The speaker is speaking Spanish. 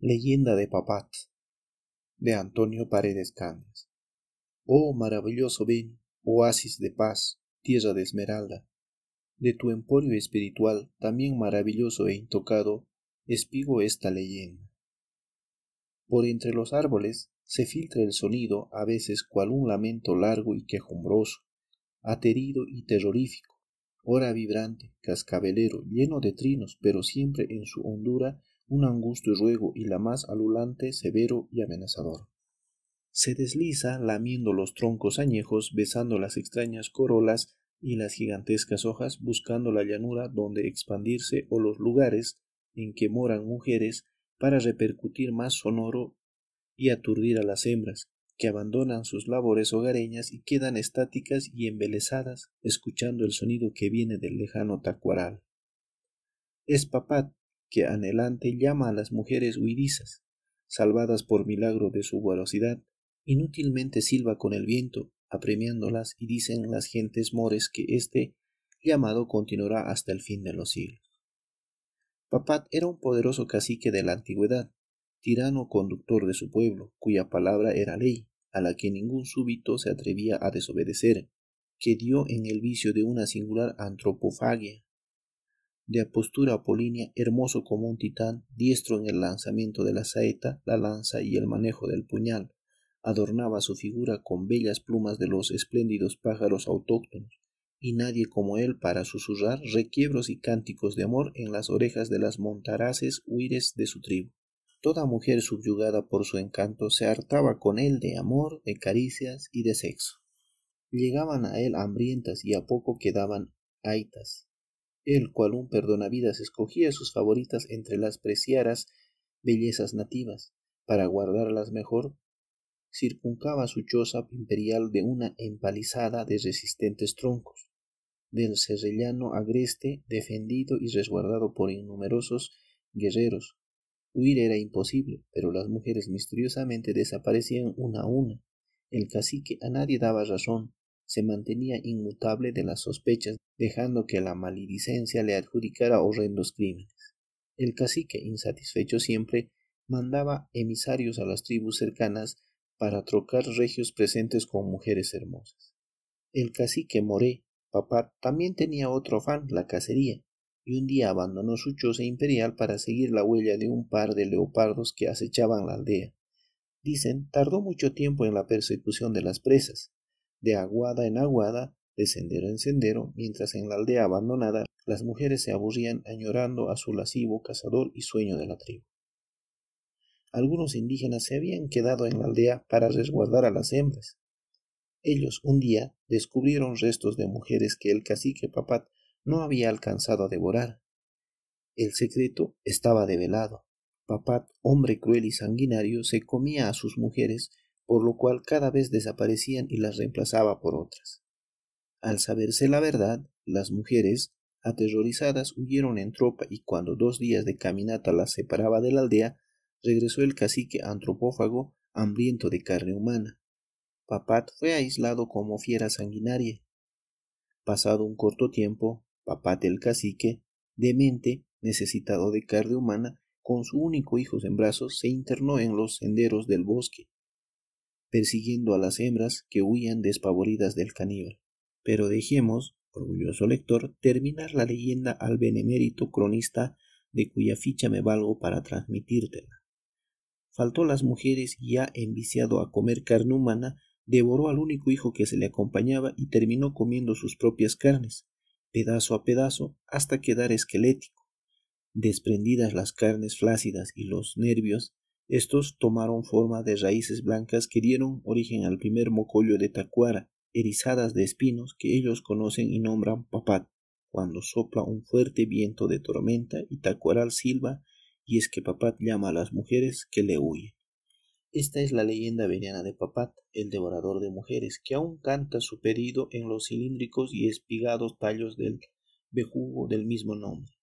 Leyenda de Papat de Antonio Paredes Candes. Oh maravilloso Ben, oasis de paz, tierra de esmeralda. De tu emporio espiritual, también maravilloso e intocado, espigo esta leyenda. Por entre los árboles se filtra el sonido, a veces cual un lamento largo y quejumbroso, aterido y terrorífico, ora vibrante, cascabelero, lleno de trinos, pero siempre en su hondura un angusto ruego y la más alulante, severo y amenazador. Se desliza lamiendo los troncos añejos, besando las extrañas corolas y las gigantescas hojas, buscando la llanura donde expandirse o los lugares en que moran mujeres para repercutir más sonoro y aturdir a las hembras, que abandonan sus labores hogareñas y quedan estáticas y embelesadas, escuchando el sonido que viene del lejano tacuaral. Es papá que anhelante llama a las mujeres huidizas, salvadas por milagro de su voracidad, inútilmente silba con el viento, apremiándolas y dicen las gentes mores que este llamado continuará hasta el fin de los siglos. Papat era un poderoso cacique de la antigüedad, tirano conductor de su pueblo, cuya palabra era ley, a la que ningún súbito se atrevía a desobedecer, que dio en el vicio de una singular antropofagia de apostura apolínea, hermoso como un titán, diestro en el lanzamiento de la saeta, la lanza y el manejo del puñal. Adornaba su figura con bellas plumas de los espléndidos pájaros autóctonos, y nadie como él para susurrar requiebros y cánticos de amor en las orejas de las montaraces huires de su tribu. Toda mujer subyugada por su encanto se hartaba con él de amor, de caricias y de sexo. Llegaban a él hambrientas y a poco quedaban aitas, el cual un perdonavidas escogía sus favoritas entre las preciaras bellezas nativas, para guardarlas mejor, circuncaba su choza imperial de una empalizada de resistentes troncos, del serrellano agreste defendido y resguardado por innumerosos guerreros. Huir era imposible, pero las mujeres misteriosamente desaparecían una a una. El cacique a nadie daba razón, se mantenía inmutable de las sospechas, dejando que la maledicencia le adjudicara horrendos crímenes. El cacique, insatisfecho siempre, mandaba emisarios a las tribus cercanas para trocar regios presentes con mujeres hermosas. El cacique Moré, papá, también tenía otro afán, la cacería, y un día abandonó su choza imperial para seguir la huella de un par de leopardos que acechaban la aldea. Dicen, tardó mucho tiempo en la persecución de las presas, de aguada en aguada, de sendero en sendero, mientras en la aldea abandonada las mujeres se aburrían añorando a su lascivo cazador y sueño de la tribu. Algunos indígenas se habían quedado en la aldea para resguardar a las hembras. Ellos un día descubrieron restos de mujeres que el cacique Papat no había alcanzado a devorar. El secreto estaba develado. Papat, hombre cruel y sanguinario, se comía a sus mujeres por lo cual cada vez desaparecían y las reemplazaba por otras. Al saberse la verdad, las mujeres, aterrorizadas, huyeron en tropa y cuando dos días de caminata las separaba de la aldea, regresó el cacique antropófago hambriento de carne humana. Papat fue aislado como fiera sanguinaria. Pasado un corto tiempo, Papat el cacique, demente, necesitado de carne humana, con su único hijo en brazos, se internó en los senderos del bosque, persiguiendo a las hembras que huían despavoridas del caníbal. Pero dejemos, orgulloso lector, terminar la leyenda al benemérito cronista de cuya ficha me valgo para transmitírtela. Faltó las mujeres y ya enviciado a comer carne humana, devoró al único hijo que se le acompañaba y terminó comiendo sus propias carnes, pedazo a pedazo, hasta quedar esquelético. Desprendidas las carnes flácidas y los nervios, estos tomaron forma de raíces blancas que dieron origen al primer mocollo de tacuara, erizadas de espinos que ellos conocen y nombran papat, cuando sopla un fuerte viento de tormenta y tacuaral silba, y es que papat llama a las mujeres que le huyen. Esta es la leyenda veniana de Papat, el devorador de mujeres, que aún canta su pedido en los cilíndricos y espigados tallos del bejugo del mismo nombre.